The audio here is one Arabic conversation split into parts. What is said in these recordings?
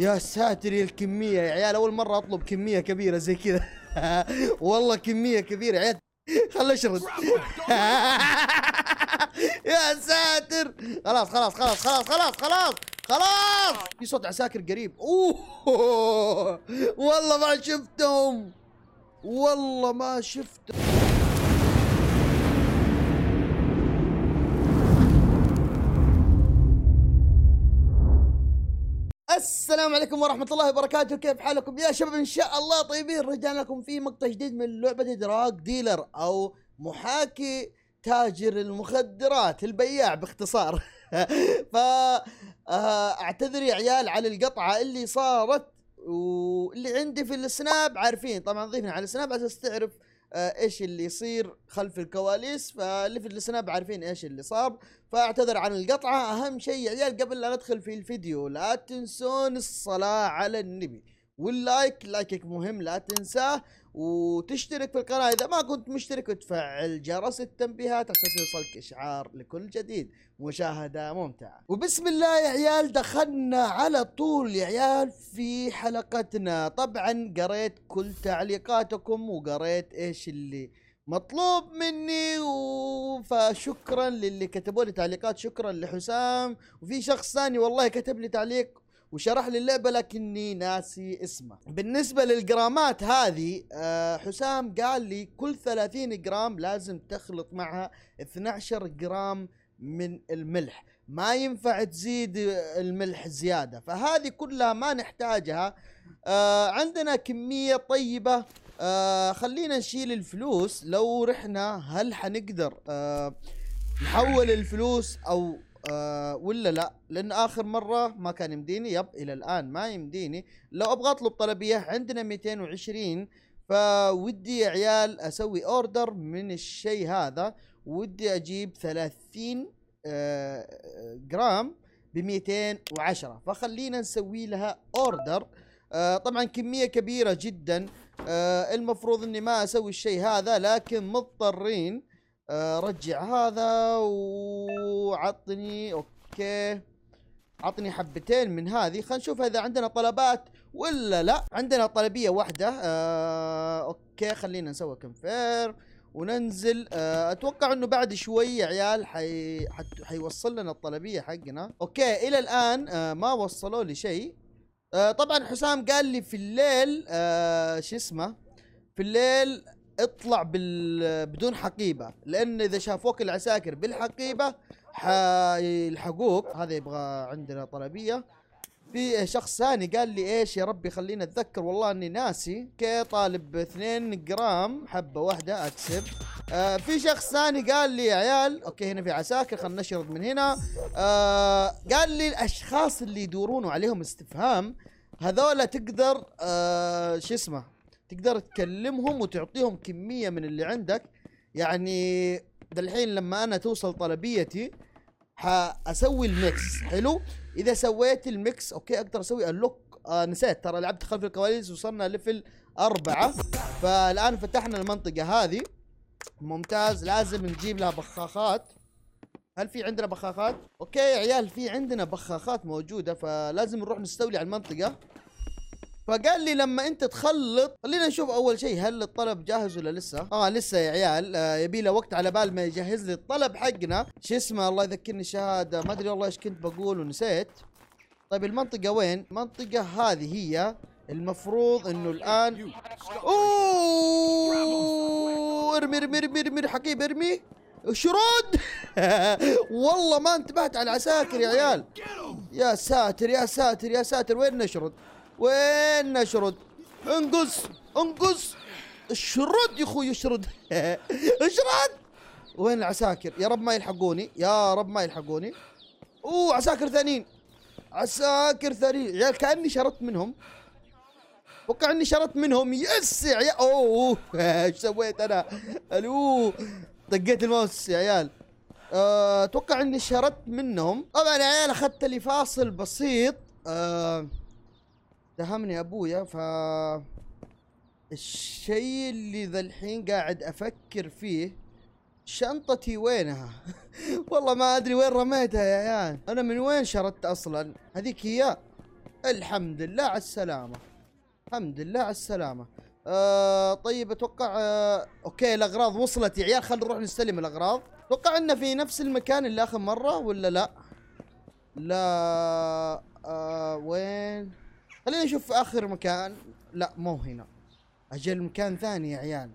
يا ساتر يا الكمية يا عيال أول مرة أطلب كمية كبيرة زي كذا والله كمية كبيرة عيال خل أشرد يا ساتر خلاص خلاص خلاص خلاص خلاص خلاص خلاص في صوت عساكر قريب اوه والله ما شفتهم والله ما شفتهم السلام عليكم ورحمة الله وبركاته كيف حالكم يا شباب إن شاء الله طيبين رجعنا لكم في مقطع جديد من لعبة دراج ديلر أو محاكي تاجر المخدرات البياع باختصار فاعتذر آه، يا عيال على القطعة اللي صارت واللي عندي في السناب عارفين طبعا ضيفني على السناب عشان تعرف آه، ايش اللي يصير خلف الكواليس فاللي في السناب عارفين ايش اللي صار فاعتذر عن القطعه اهم شيء يا عيال قبل لا ندخل في الفيديو لا تنسون الصلاه على النبي واللايك لايكك مهم لا تنساه وتشترك في القناة إذا ما كنت مشترك وتفعل جرس التنبيهات عشان يوصلك إشعار لكل جديد مشاهدة ممتعة وبسم الله يا عيال دخلنا على طول يا عيال في حلقتنا طبعا قريت كل تعليقاتكم وقريت إيش اللي مطلوب مني و... فشكرا للي كتبوا لي تعليقات شكرا لحسام وفي شخص ثاني والله كتب لي تعليق وشرح لي اللعبة لكني ناسي اسمه بالنسبة للجرامات هذه آه، حسام قال لي كل 30 جرام لازم تخلط معها 12 جرام من الملح ما ينفع تزيد الملح زيادة فهذه كلها ما نحتاجها آه، عندنا كمية طيبة آه، خلينا نشيل الفلوس لو رحنا هل حنقدر نحول الفلوس او أه ولا لا لان اخر مره ما كان يمديني يب الى الان ما يمديني لو ابغى اطلب طلبيه عندنا 220 فودي يا عيال اسوي اوردر من الشيء هذا ودي اجيب 30 أه جرام ب 210 فخلينا نسوي لها اوردر أه طبعا كميه كبيره جدا آه، المفروض اني ما اسوي الشيء هذا لكن مضطرين آه، رجع هذا وعطني اوكي عطني حبتين من هذه خلينا نشوف اذا عندنا طلبات ولا لا عندنا طلبيه واحده آه اوكي خلينا نسوي كونفير وننزل آه اتوقع انه بعد شوي يا عيال حي... حت... حيوصل لنا الطلبيه حقنا اوكي الى الان آه ما وصلوا لي شيء آه طبعا حسام قال لي في الليل آه شو اسمه في الليل اطلع بال... بدون حقيبه لان اذا شافوك العساكر بالحقيبه حيلحقوك هذا يبغى عندنا طلبيه في شخص ثاني قال لي ايش يا ربي خلينا اتذكر والله اني ناسي كي طالب 2 جرام حبه واحده اكسب آه في شخص ثاني قال لي يا عيال اوكي هنا في عساكر خلينا نشرد من هنا آه قال لي الاشخاص اللي يدورون عليهم استفهام هذولا تقدر آه شو اسمه تقدر تكلمهم وتعطيهم كميه من اللي عندك يعني دالحين لما انا توصل طلبيتي حاسوي الميكس حلو اذا سويت الميكس اوكي اقدر اسوي اللوك آه نسيت ترى لعبت خلف الكواليس وصلنا ليفل أربعة فالآن فتحنا المنطقة هذه ممتاز لازم نجيب لها بخاخات هل في عندنا بخاخات؟ اوكي يا عيال في عندنا بخاخات موجودة فلازم نروح نستولي على المنطقة فقال لي لما انت تخلط خلينا نشوف اول شيء هل الطلب جاهز ولا لسه اه لسه يا عيال آه يبي له وقت على بال ما يجهز لي الطلب حقنا شو اسمه الله يذكرني الشهاده ما ادري والله ايش كنت بقول ونسيت طيب المنطقه وين المنطقه هذه هي المفروض انه الان اوه ارمي ارمي ارمي ارمي حقيب ارمي شرود والله ما انتبهت على العساكر يا عيال يا ساتر يا ساتر يا ساتر وين نشرد وين نشرد انقص انقص اشرد يا اخوي اشرد اشرد وين العساكر يا رب ما يلحقوني يا رب ما يلحقوني اوه عساكر ثانيين عساكر ثانيين يا كاني شردت منهم اتوقع اني شردت منهم يس يا عيال اوه ايش سويت انا الو طقيت الماوس يا عيال أه، اتوقع اني شردت منهم طبعا يا عيال اخذت لي فاصل بسيط أه اتهمني ابويا ف الشيء اللي ذا الحين قاعد افكر فيه شنطتي وينها والله ما ادري وين رميتها يا عيال انا من وين شردت اصلا هذيك هي الحمد لله على السلامه الحمد لله على السلامه آه طيب اتوقع آه اوكي الاغراض وصلت يا عيال خلينا نروح نستلم الاغراض اتوقع انه في نفس المكان اللي اخر مره ولا لا لا آه وين خلينا نشوف اخر مكان لا مو هنا اجل مكان ثاني يا عيال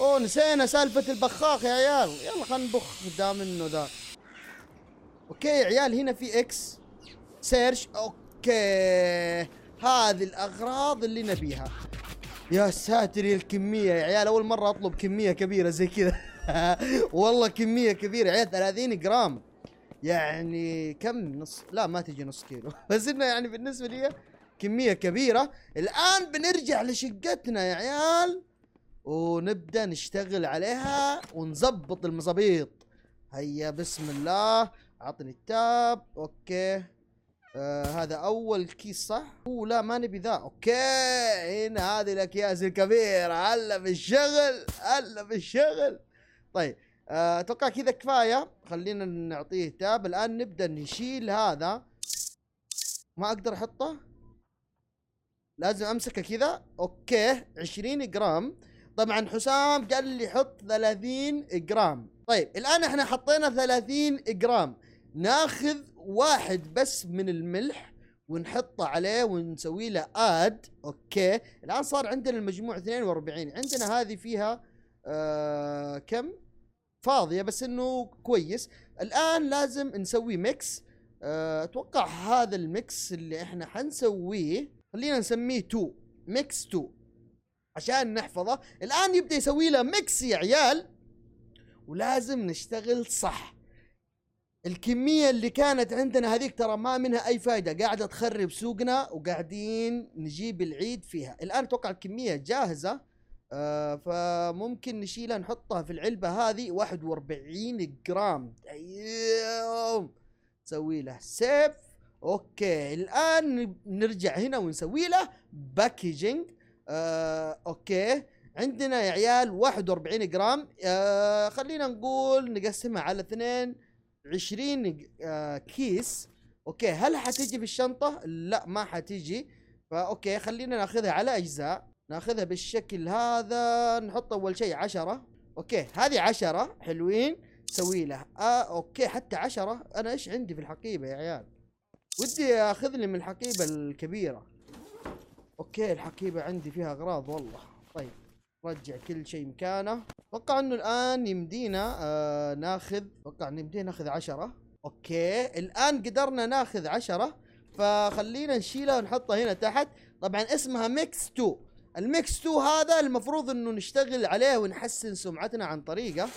اوه نسينا سالفة البخاخ يا عيال يلا خلينا نبخ قدام انه ذا اوكي يا عيال هنا في اكس سيرش اوكي هذه الاغراض اللي نبيها يا ساتر الكمية يا عيال اول مرة اطلب كمية كبيرة زي كذا والله كمية كبيرة يا عيال 30 جرام يعني كم نص لا ما تجي نص كيلو بس انه يعني بالنسبة لي كميه كبيره الان بنرجع لشقتنا يا عيال ونبدا نشتغل عليها ونظبط المظابيط هيا بسم الله عطني التاب اوكي آه هذا اول كيس صح؟ اوه لا ما نبي ذا اوكي هنا هذه الاكياس الكبيره هلا بالشغل هلا بالشغل طيب آه، اتوقع كذا كفايه خلينا نعطيه تاب الان نبدا نشيل هذا ما اقدر احطه لازم امسكه كذا اوكي 20 جرام طبعا حسام قال لي حط 30 جرام طيب الان احنا حطينا 30 جرام ناخذ واحد بس من الملح ونحطه عليه ونسوي له اد اوكي الان صار عندنا المجموع 42 عندنا هذه فيها آه كم فاضيه بس انه كويس الان لازم نسوي ميكس آه، اتوقع هذا الميكس اللي احنا حنسويه خلينا نسميه 2 ميكس 2 عشان نحفظه الان يبدا يسوي له ميكس يا عيال ولازم نشتغل صح الكمية اللي كانت عندنا هذيك ترى ما منها أي فائدة قاعدة تخرب سوقنا وقاعدين نجيب العيد فيها الآن أتوقع الكمية جاهزة آه فممكن نشيلها نحطها في العلبة هذه 41 جرام تسوي له سيف اوكي الان نرجع هنا ونسوي له باكجينج آه اوكي عندنا يا عيال 41 جرام آه خلينا نقول نقسمها على اثنين 20 آه كيس اوكي هل حتيجي في الشنطه لا ما حتيجي فاوكي خلينا ناخذها على اجزاء ناخذها بالشكل هذا نحط اول شيء 10 اوكي هذه 10 حلوين سوي له آه اوكي حتى 10 انا ايش عندي في الحقيبه يا عيال ودي اخذ لي من الحقيبه الكبيره اوكي الحقيبه عندي فيها اغراض والله طيب رجع كل شيء مكانه اتوقع انه الان يمدينا آه ناخذ اتوقع انه يمدينا ناخذ عشرة اوكي الان قدرنا ناخذ عشرة فخلينا نشيلها ونحطها هنا تحت طبعا اسمها ميكس 2 الميكس 2 هذا المفروض انه نشتغل عليه ونحسن سمعتنا عن طريقه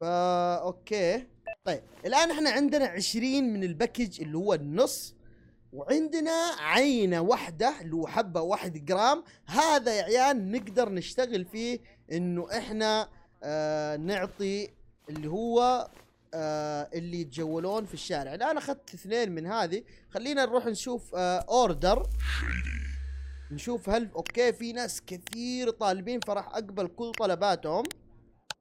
فا اوكي طيب الان احنا عندنا 20 من الباكج اللي هو النص وعندنا عينه واحده اللي هو حبه واحد جرام هذا يا عيال نقدر نشتغل فيه انه احنا آه نعطي اللي هو آه اللي يتجولون في الشارع الان اخذت اثنين من هذه خلينا نروح نشوف آه اوردر نشوف هل اوكي في ناس كثير طالبين فراح اقبل كل طلباتهم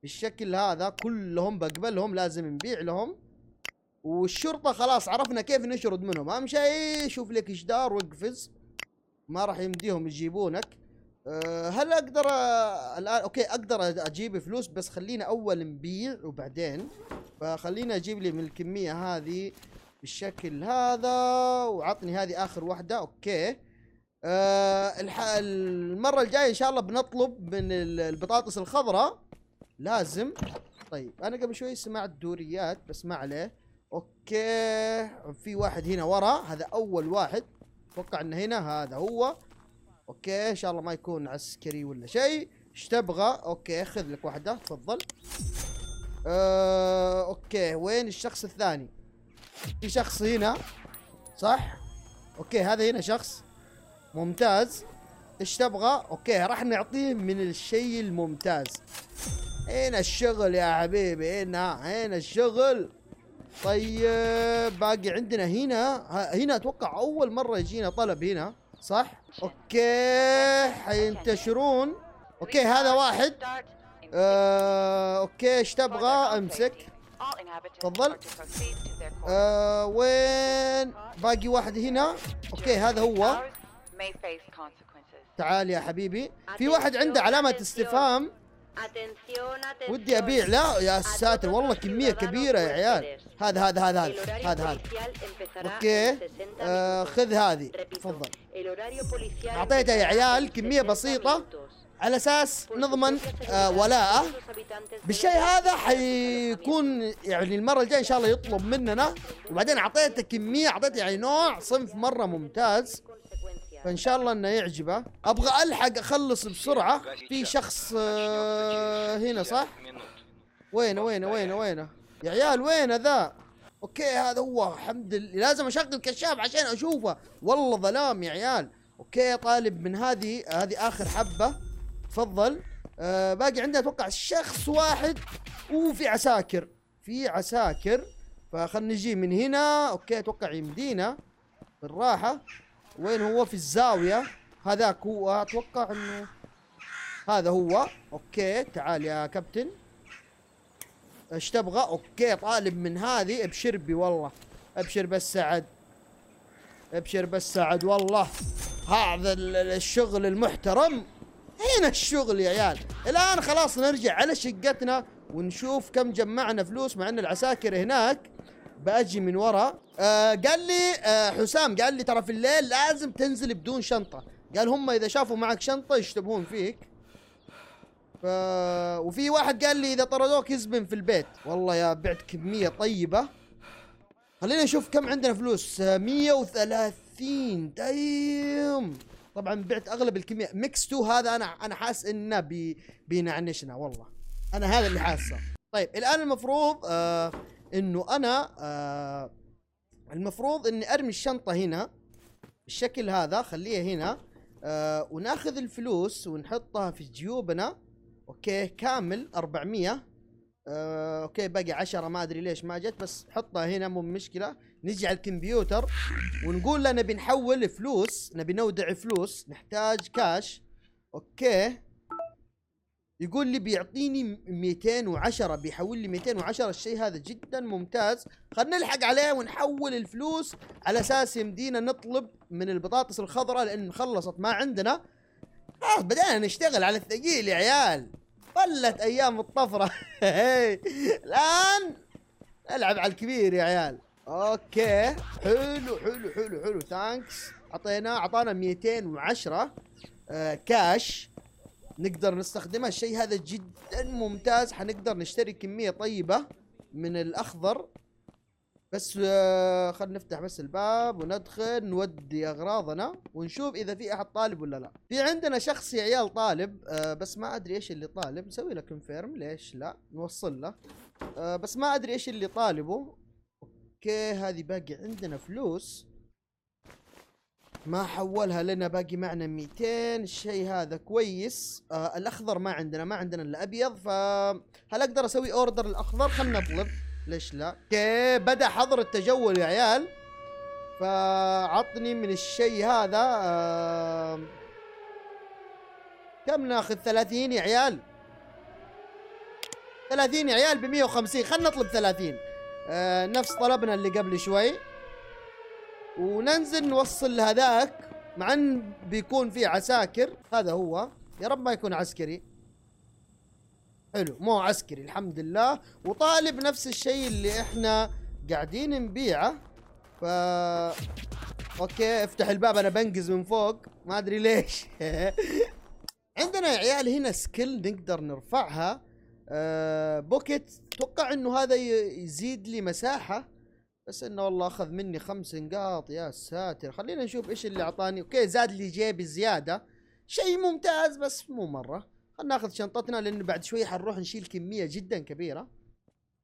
بالشكل هذا كلهم بقبلهم لازم نبيع لهم والشرطه خلاص عرفنا كيف نشرد منهم اهم شيء شوف لك جدار واقفز ما راح يمديهم يجيبونك أه هل اقدر الان اوكي اقدر اجيب فلوس بس خلينا اول نبيع وبعدين فخلينا اجيب لي من الكميه هذه بالشكل هذا وعطني هذه اخر واحده اوكي أه المره الجايه ان شاء الله بنطلب من البطاطس الخضراء لازم طيب انا قبل شوي سمعت دوريات بس ما عليه اوكي في واحد هنا ورا هذا اول واحد اتوقع انه هنا هذا هو اوكي ان شاء الله ما يكون عسكري ولا شيء ايش تبغى اوكي خذ لك واحده تفضل أه اوكي وين الشخص الثاني في شخص هنا صح اوكي هذا هنا شخص ممتاز ايش تبغى اوكي راح نعطيه من الشيء الممتاز هنا الشغل يا حبيبي هنا هنا الشغل طيب باقي عندنا هنا هنا اتوقع اول مره يجينا طلب هنا صح اوكي حينتشرون اوكي هذا واحد آه، اوكي ايش تبغى امسك تفضل آه، وين باقي واحد هنا اوكي هذا هو تعال يا حبيبي في واحد عنده علامة استفهام ودي ابيع لا يا ساتر والله كمية كبيرة يا عيال هذا هذا هذا هذا هذا هذا اوكي آه خذ هذه تفضل اعطيتها يا عيال كمية بسيطة على اساس نضمن آه ولاءه بالشيء هذا حيكون يعني المره الجايه ان شاء الله يطلب مننا وبعدين اعطيته كميه اعطيته يعني نوع صنف مره ممتاز فان شاء الله انه يعجبه ابغى الحق اخلص بسرعه في شخص آه، هنا صح وينه وينه وينه وينه يا عيال وينه ذا اوكي هذا هو الحمد لله لازم اشغل كشاف عشان اشوفه والله ظلام يا عيال اوكي طالب من هذه هذه اخر حبه تفضل آه باقي عندنا اتوقع شخص واحد وفي عساكر في عساكر فخلنا نجي من هنا اوكي اتوقع يمدينا بالراحه وين هو في الزاوية هذاك هو اتوقع انه هذا هو اوكي تعال يا كابتن ايش تبغى اوكي طالب من هذه ابشر بي والله ابشر بس سعد ابشر بس سعد والله هذا الشغل المحترم هنا الشغل يا عيال الان خلاص نرجع على شقتنا ونشوف كم جمعنا فلوس مع ان العساكر هناك باجي من ورا آه قال لي آه حسام قال لي ترى في الليل لازم تنزل بدون شنطه قال هم اذا شافوا معك شنطه يشتبهون فيك ف... وفي واحد قال لي اذا طردوك يزبن في البيت والله يا بعت كميه طيبه خلينا نشوف كم عندنا فلوس 130 آه، دايم طبعا بعت اغلب الكميه ميكس تو هذا انا انا حاس انه بي... بينعنشنا والله انا هذا اللي حاسه طيب الان المفروض آه انه انا آه المفروض اني ارمي الشنطه هنا بالشكل هذا خليها هنا آه وناخذ الفلوس ونحطها في جيوبنا اوكي كامل 400 آه، اوكي باقي 10 ما ادري ليش ما جت بس حطها هنا مو مشكله نجي على الكمبيوتر ونقول له نبي نحول فلوس نبي نودع فلوس نحتاج كاش اوكي يقول لي بيعطيني 210 بيحول لي 210 الشيء هذا جدا ممتاز خلينا نلحق عليه ونحول الفلوس على اساس يمدينا نطلب من البطاطس الخضراء لان خلصت ما عندنا خلاص آه بدأنا نشتغل على الثقيل يا عيال طلت ايام الطفره الان العب على الكبير يا عيال اوكي حلو حلو حلو حلو ثانكس اعطينا اعطانا 210 آه كاش نقدر نستخدمها الشيء هذا جدا ممتاز حنقدر نشتري كمية طيبة من الأخضر بس خل آه، خلينا نفتح بس الباب وندخل نودي اغراضنا ونشوف اذا في احد طالب ولا لا في عندنا شخص يا عيال طالب آه، بس ما ادري ايش اللي طالب نسوي له كونفيرم ليش لا نوصل له آه، بس ما ادري ايش اللي طالبه اوكي هذه باقي عندنا فلوس ما حولها لنا باقي معنا 200 الشيء هذا كويس آه الاخضر ما عندنا ما عندنا الا ابيض فهل اقدر اسوي اوردر الاخضر خلنا نطلب ليش لا اوكي بدا حظر التجول يا عيال فعطني من الشيء هذا آه كم ناخذ 30 يا عيال 30 يا عيال ب 150 خلنا نطلب 30 آه نفس طلبنا اللي قبل شوي وننزل نوصل هذاك مع ان بيكون في عساكر هذا هو يا رب ما يكون عسكري حلو مو عسكري الحمد لله وطالب نفس الشيء اللي احنا قاعدين نبيعه ف اوكي افتح الباب انا بنقز من فوق ما ادري ليش عندنا يا عيال هنا سكيل نقدر نرفعها أه بوكيت اتوقع انه هذا يزيد لي مساحه بس انه والله اخذ مني خمس نقاط يا ساتر خلينا نشوف ايش اللي اعطاني اوكي زاد لي جيبي زياده شيء ممتاز بس مو مره خلينا ناخذ شنطتنا لانه بعد شوي حنروح نشيل كميه جدا كبيره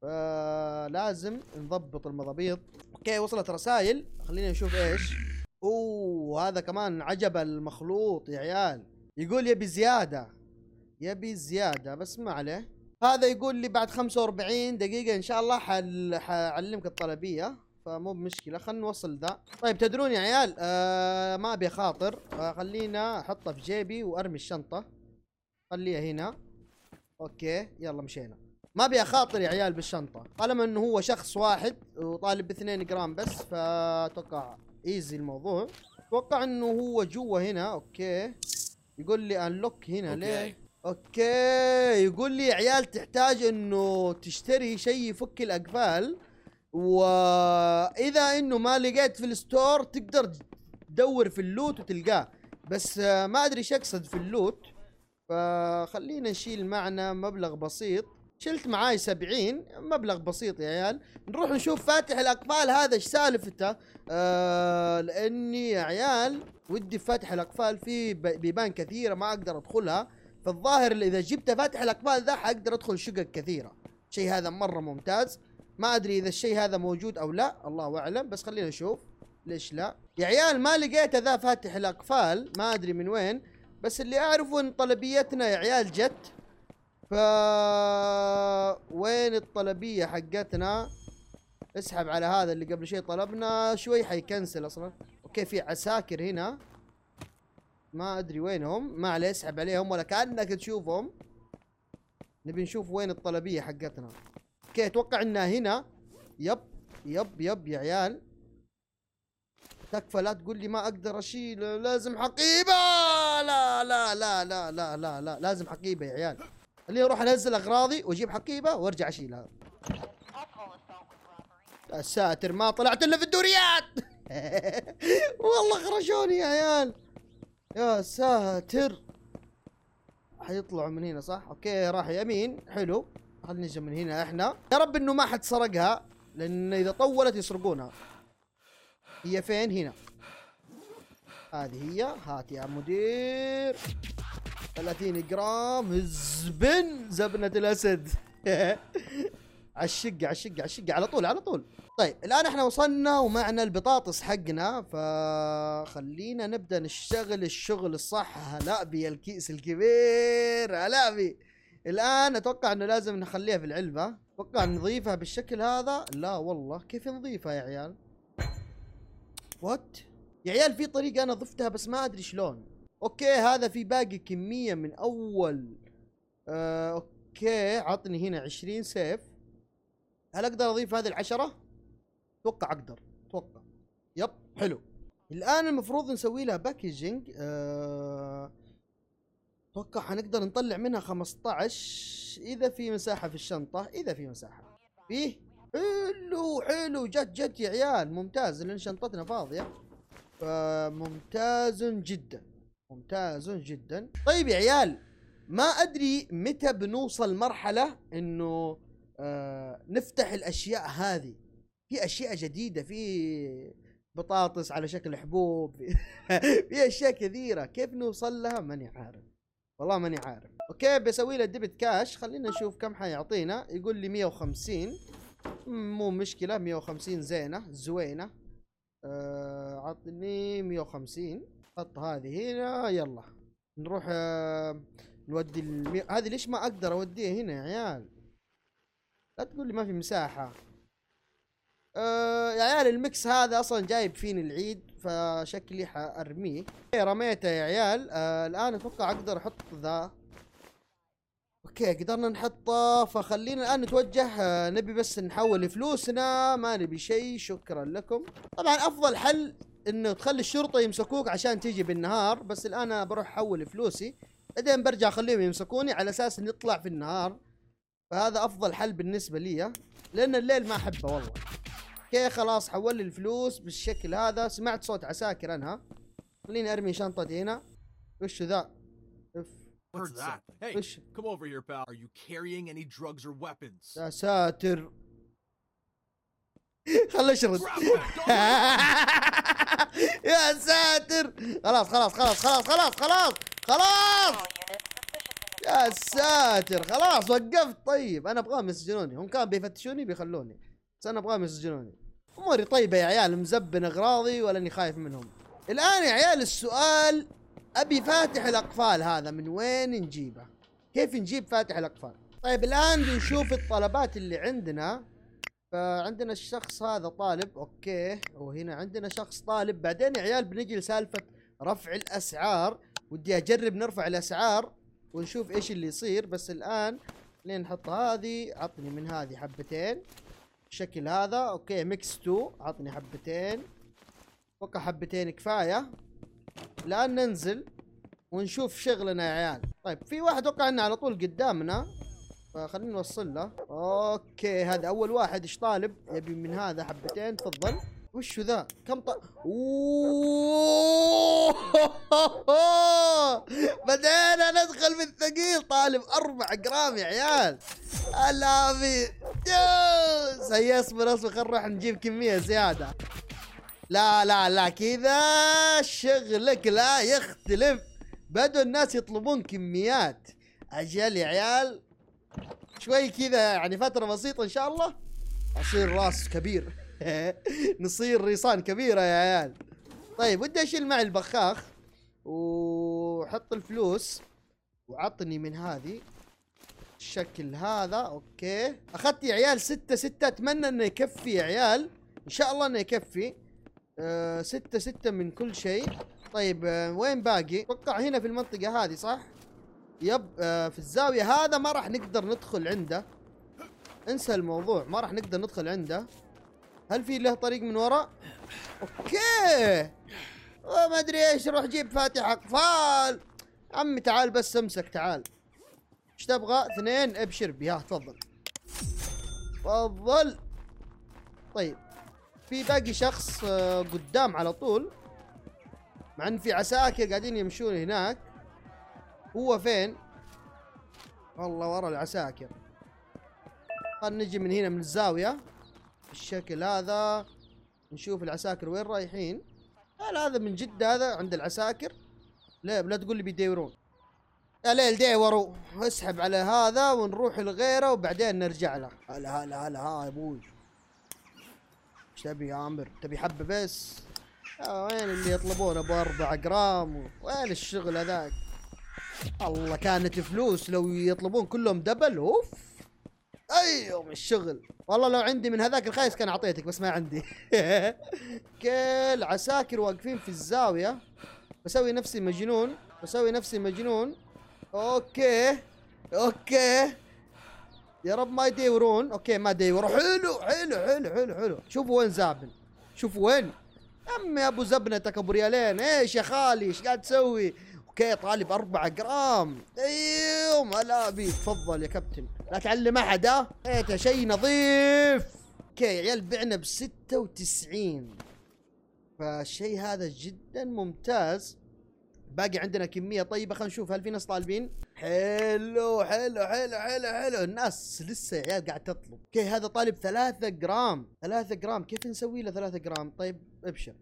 فلازم نضبط المضابيط اوكي وصلت رسائل خلينا نشوف ايش اوه هذا كمان عجب المخلوط يا عيال يقول يبي زياده يبي زياده بس ما عليه هذا يقول لي بعد 45 دقيقة ان شاء الله حل... حعلمك الطلبية فمو بمشكلة خلينا نوصل ذا طيب تدرون يا عيال آه ما ابي خاطر آه، خلينا احطه في جيبي وارمي الشنطة خليها هنا اوكي يلا مشينا ما ابي اخاطر يا عيال بالشنطة طالما انه هو شخص واحد وطالب باثنين جرام بس فاتوقع ايزي الموضوع اتوقع انه هو جوا هنا اوكي يقول لي انلوك هنا أوكي. ليه اوكي يقول لي عيال تحتاج انه تشتري شيء يفك الاقفال واذا انه ما لقيت في الستور تقدر تدور في اللوت وتلقاه بس ما ادري ايش اقصد في اللوت فخلينا نشيل معنا مبلغ بسيط شلت معاي 70 مبلغ بسيط يا عيال نروح نشوف فاتح الاقفال هذا ايش سالفته آه لاني يا عيال ودي فاتح الاقفال في بيبان كثيره ما اقدر ادخلها فالظاهر اللي اذا جبت فاتح الاقفال ذا حقدر ادخل شقق كثيره شيء هذا مره ممتاز ما ادري اذا الشيء هذا موجود او لا الله اعلم بس خلينا نشوف ليش لا يا عيال ما لقيت ذا فاتح الاقفال ما ادري من وين بس اللي اعرفه ان طلبيتنا يا عيال جت ف وين الطلبيه حقتنا اسحب على هذا اللي قبل شوي طلبنا شوي حيكنسل اصلا اوكي في عساكر هنا ما ادري وينهم ما عليه اسحب عليهم ولا كانك تشوفهم نبي نشوف وين الطلبيه حقتنا اوكي اتوقع انها هنا يب يب يب يا عيال تكفى لا تقول لي ما اقدر اشيل لازم حقيبه لا لا لا لا لا لا لا لازم حقيبه يا عيال خليني اروح انزل اغراضي واجيب حقيبه وارجع اشيلها الساتر ما طلعت الا في الدوريات والله خرجوني يا عيال يا ساتر حيطلعوا من هنا صح اوكي راح يمين حلو خلينا نجي من هنا احنا يا رب انه ما حد سرقها لان اذا طولت يسرقونها هي فين هنا هذه هي هات يا مدير 30 جرام زبن زبنة الاسد على الشقه على الشقه على الشقه على طول على طول طيب الان احنا وصلنا ومعنا البطاطس حقنا فخلينا نبدا نشتغل الشغل الصح هلا بي الكيس الكبير هلا بي الان اتوقع انه لازم نخليها في العلبه اتوقع نضيفها بالشكل هذا لا والله كيف نضيفها يا عيال وات يا عيال في طريقه انا ضفتها بس ما ادري شلون اوكي هذا في باقي كميه من اول آه اوكي عطني هنا 20 سيف هل اقدر اضيف هذه العشرة؟ اتوقع اقدر اتوقع يب حلو الان المفروض نسوي لها باكجينج آه، اتوقع أه... حنقدر نطلع منها 15 اذا في مساحة في الشنطة اذا في مساحة فيه حلو حلو جت جت يا عيال ممتاز لان شنطتنا فاضية فممتاز جدا ممتاز جدا طيب يا عيال ما ادري متى بنوصل مرحلة انه آه، نفتح الاشياء هذه في اشياء جديده في بطاطس على شكل حبوب في اشياء كثيره كيف نوصل لها ماني عارف والله ماني عارف اوكي بسوي له ديبت كاش خلينا نشوف كم حيعطينا يقول لي 150 مو مشكله 150 زينه زوينه آه عطني 150 حط هذه هنا يلا نروح آه نودي المي... هذه ليش ما اقدر اوديها هنا يا عيال لا تقول لي ما في مساحة أه يا عيال المكس هذا اصلا جايب فيني العيد فشكلي حارميه رميته يا عيال أه الان اتوقع اقدر احط ذا اوكي قدرنا نحطه فخلينا الان نتوجه آه، نبي بس نحول فلوسنا ما نبي شيء شكرا لكم طبعا افضل حل انه تخلي الشرطة يمسكوك عشان تيجي بالنهار بس الان بروح احول فلوسي بعدين برجع اخليهم يمسكوني على اساس نطلع في النهار فهذا افضل حل بالنسبه لي لان الليل ما احبه والله اوكي خلاص حول لي الفلوس بالشكل هذا سمعت صوت عساكر انها خليني ارمي شنطتي هنا وشو ذا اف وش that? Hey, come over here, pal. Are you carrying any يا ساتر خلني اشرد يا ساتر خلاص خلاص خلاص خلاص خلاص خلاص خلاص يا ساتر خلاص وقفت طيب انا ابغاهم يسجنوني هم كانوا بيفتشوني بيخلوني بس انا ابغاهم يسجنوني اموري طيبه يا عيال مزبن اغراضي ولا اني خايف منهم الان يا عيال السؤال ابي فاتح الاقفال هذا من وين نجيبه كيف نجيب فاتح الاقفال طيب الان بنشوف الطلبات اللي عندنا فعندنا الشخص هذا طالب اوكي وهنا عندنا شخص طالب بعدين يا عيال بنجي لسالفه رفع الاسعار ودي اجرب نرفع الاسعار ونشوف ايش اللي يصير بس الان لين نحط هذه عطني من هذه حبتين الشكل هذا اوكي ميكس تو عطني حبتين اتوقع حبتين كفايه الان ننزل ونشوف شغلنا يا عيال طيب في واحد اتوقع انه على طول قدامنا فخلينا نوصل له اوكي هذا اول واحد ايش طالب يبي من هذا حبتين تفضل وشو ذا؟ كم ط... بدينا ندخل بالثقيل طالب اربع جرام يا عيال الافي هيا اصبر اصبر خل نروح نجيب كميه زياده لا لا لا كذا شغلك لا يختلف بدوا الناس يطلبون كميات اجل يا عيال شوي كذا يعني فتره بسيطه ان شاء الله اصير راس كبير نصير ريصان كبيره يا عيال طيب ودي اشيل معي البخاخ وحط الفلوس وعطني من هذه الشكل هذا اوكي اخذت يا عيال ستة ستة اتمنى انه يكفي يا عيال ان شاء الله انه يكفي أه ستة ستة من كل شيء طيب أه وين باقي اتوقع هنا في المنطقة هذه صح يب أه في الزاوية هذا ما راح نقدر ندخل عنده انسى الموضوع ما راح نقدر ندخل عنده هل في له طريق من ورا؟ اوكي وما ادري ايش روح جيب فاتح اقفال عمي تعال بس امسك تعال ايش تبغى؟ اثنين ابشر بيا تفضل تفضل طيب في باقي شخص آه، قدام على طول مع ان في عساكر قاعدين يمشون هناك هو فين؟ والله ورا العساكر خلنا نجي من هنا من الزاويه بالشكل هذا نشوف العساكر وين رايحين هل هذا من جد هذا عند العساكر لا لا تقول لي بيديرون يا ليل ديوروا اسحب على هذا ونروح لغيره وبعدين نرجع له هلا هلا هلا ها يا ابوي ايش تبي يا عمر تبي حبه بس وين اللي يطلبون ابو اربع جرام وين الشغل هذاك الله كانت فلوس لو يطلبون كلهم دبل اوف ايوه من الشغل والله لو عندي من هذاك الخايس كان اعطيتك بس ما عندي كل عساكر واقفين في الزاويه بسوي نفسي مجنون بسوي نفسي مجنون اوكي اوكي يا رب ما يدورون اوكي ما يديور حلو حلو حلو حلو حلو شوفوا وين زابن شوفوا وين امي ابو زبنتك ابو ريالين ايش يا خالي ايش قاعد تسوي اوكي طالب 4 جرام ايوه هلا بي تفضل يا كابتن لا تعلم احد ها ايته شيء نظيف اوكي عيال بعنا ب 96 فالشيء هذا جدا ممتاز باقي عندنا كميه طيبه خلينا نشوف هل في ناس طالبين حلو حلو حلو حلو حلو الناس لسه يا عيال قاعد تطلب اوكي هذا طالب 3 جرام 3 جرام كيف نسوي له 3 جرام طيب ابشر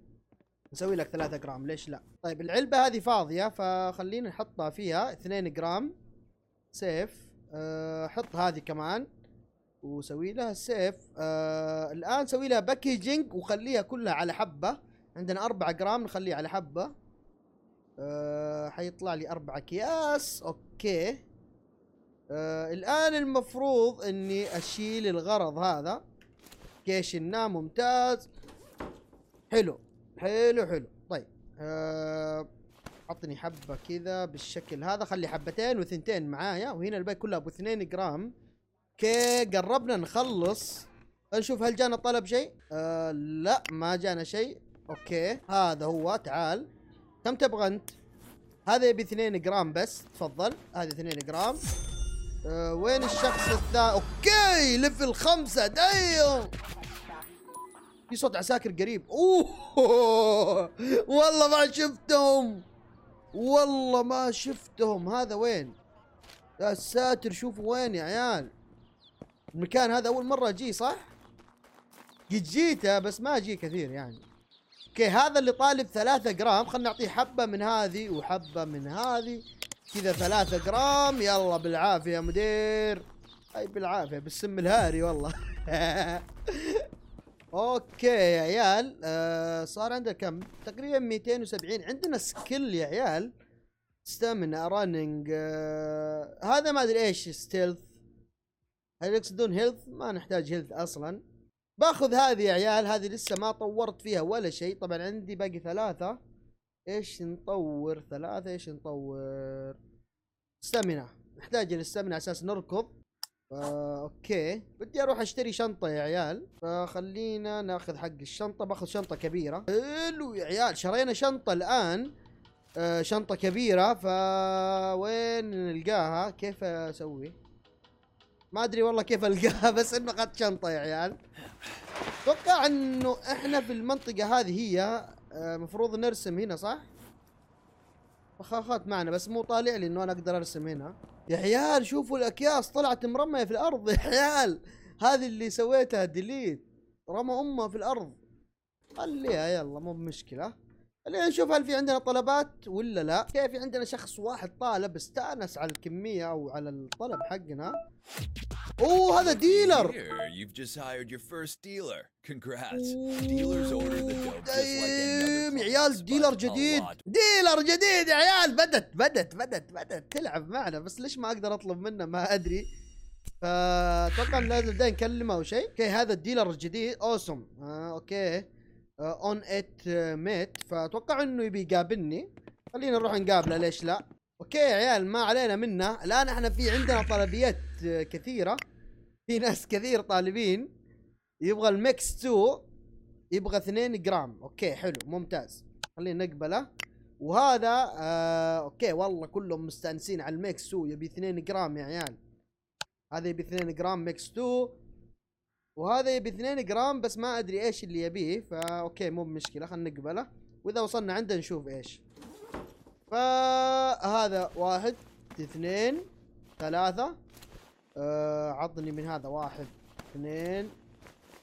نسوي لك 3 جرام ليش لا طيب العلبة هذه فاضية فخلينا نحطها فيها 2 جرام سيف أه حط هذه كمان وسوي لها سيف أه الآن سوي لها باكجينج وخليها كلها على حبة عندنا 4 جرام نخليها على حبة أه حيطلع لي 4 أكياس أوكي أه الآن المفروض إني أشيل الغرض هذا كيشنا نعم، ممتاز حلو حلو حلو طيب آه عطني حبه كذا بالشكل هذا خلي حبتين وثنتين معايا وهنا البيت كلها ابو 2 جرام اوكي قربنا نخلص نشوف هل جانا طلب شيء آه لا ما جانا شيء اوكي هذا هو تعال كم تبغى انت هذا يبي 2 جرام بس تفضل هذه 2 جرام آه وين الشخص الثاني اوكي ليفل 5 دايو في صوت عساكر قريب اوه والله ما شفتهم والله ما شفتهم هذا وين يا ساتر شوفوا وين يا عيال المكان هذا اول مره اجيه صح قد جيته بس ما اجيه كثير يعني اوكي هذا اللي طالب ثلاثة جرام خلنا نعطيه حبة من هذه وحبة من هذه كذا ثلاثة جرام يلا بالعافية يا مدير اي بالعافية بالسم الهاري والله اوكي يا عيال آه صار عندنا كم تقريبا 270 عندنا سكيل يا عيال ستامنا راننج آه هذا ما ادري ايش ستيلث هل يقصدون هيلث ما نحتاج هيلث اصلا باخذ هذه يا عيال هذه لسه ما طورت فيها ولا شيء طبعا عندي باقي ثلاثة ايش نطور ثلاثة ايش نطور ستامنا نحتاج الستامنا على اساس نركض فا اوكي بدي اروح اشتري شنطه يا عيال فخلينا ناخذ حق الشنطه باخذ شنطه كبيره حلو يا عيال شرينا شنطه الان آه شنطه كبيره ف وين نلقاها كيف اسوي ما ادري والله كيف القاها بس انه اخذت شنطه يا عيال اتوقع انه احنا في المنطقه هذه هي المفروض آه نرسم هنا صح فخاخات معنا بس مو طالع لي انه انا اقدر ارسم هنا يا عيال شوفوا الاكياس طلعت مرميه في الارض يا عيال هذه اللي سويتها ديليت رمى امها في الارض خليها يلا مو بمشكله خلينا نشوف هل في عندنا طلبات ولا لا كيف في عندنا شخص واحد طالب استانس على الكميه او على الطلب حقنا اوه هذا ديلر You've just hired your first dealer. Congrats. Dealers order the dope just like عيال ديلر جديد ديلر جديد يا عيال بدت بدت بدت بدت تلعب معنا بس ليش ما اقدر اطلب منه ما ادري فاتوقع لازم ده نكلمه او شيء اوكي هذا الديلر الجديد اوسم آه اوكي اون ات ميت فاتوقع انه يبي يقابلني خلينا نروح نقابله ليش لا اوكي يا عيال ما علينا منه الان احنا في عندنا طلبيات آه، كثيره في ناس كثير طالبين يبغى الميكس 2 يبغى 2 جرام اوكي حلو ممتاز خلينا نقبله وهذا آه اوكي والله كلهم مستانسين على الميكس 2 يبي 2 جرام يا عيال هذا يبي 2 جرام ميكس 2 وهذا يبي 2 جرام بس ما ادري ايش اللي يبيه فا اوكي مو بمشكله خلينا نقبله واذا وصلنا عنده نشوف ايش فهذا واحد اثنين ثلاثة آه عطني من هذا واحد اثنين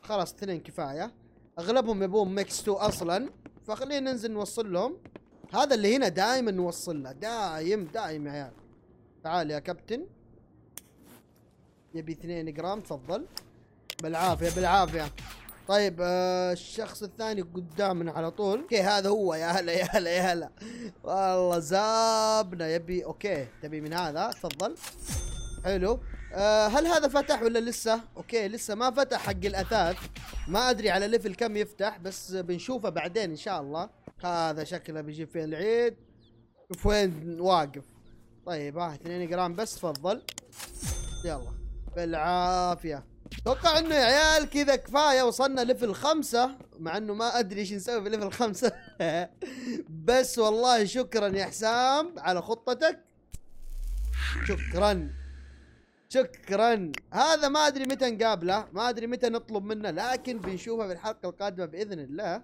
خلاص اثنين كفاية اغلبهم يبون ميكس 2 اصلا فخلينا ننزل نوصل لهم هذا اللي هنا دائما نوصل له دايم دايم يا عيال تعال يا كابتن يبي 2 جرام تفضل بالعافيه بالعافيه طيب آه الشخص الثاني قدامنا على طول اوكي هذا هو يا هلا يا هلا يا هلا والله زابنا يبي اوكي تبي من هذا تفضل حلو آه، هل هذا فتح ولا لسه اوكي لسه ما فتح حق الاثاث ما ادري على ليفل كم يفتح بس بنشوفه بعدين ان شاء الله هذا شكله بيجيب فين العيد شوف وين واقف طيب ها آه، 2 جرام بس تفضل يلا بالعافيه اتوقع انه يا عيال كذا كفايه وصلنا ليفل خمسة مع انه ما ادري ايش نسوي في ليفل خمسة بس والله شكرا يا حسام على خطتك شكرا شكرا هذا ما ادري متى نقابله ما ادري متى نطلب منه لكن بنشوفه في الحلقه القادمه باذن الله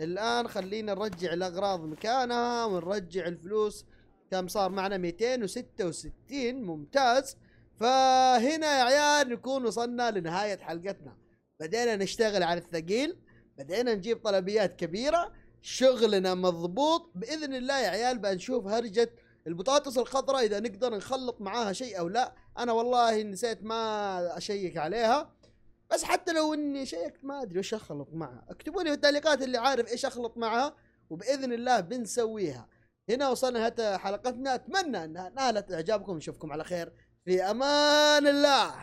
الان خلينا نرجع الاغراض مكانها ونرجع الفلوس كم صار معنا 266 ممتاز فهنا يا عيال نكون وصلنا لنهايه حلقتنا بدينا نشتغل على الثقيل بدينا نجيب طلبيات كبيره شغلنا مضبوط باذن الله يا عيال بنشوف هرجه البطاطس الخضراء اذا نقدر نخلط معاها شيء او لا انا والله نسيت ما اشيك عليها بس حتى لو اني شيكت ما ادري ايش اخلط معها اكتبوا لي في التعليقات اللي عارف ايش اخلط معها وباذن الله بنسويها هنا وصلنا حلقتنا اتمنى انها نالت اعجابكم نشوفكم على خير في امان الله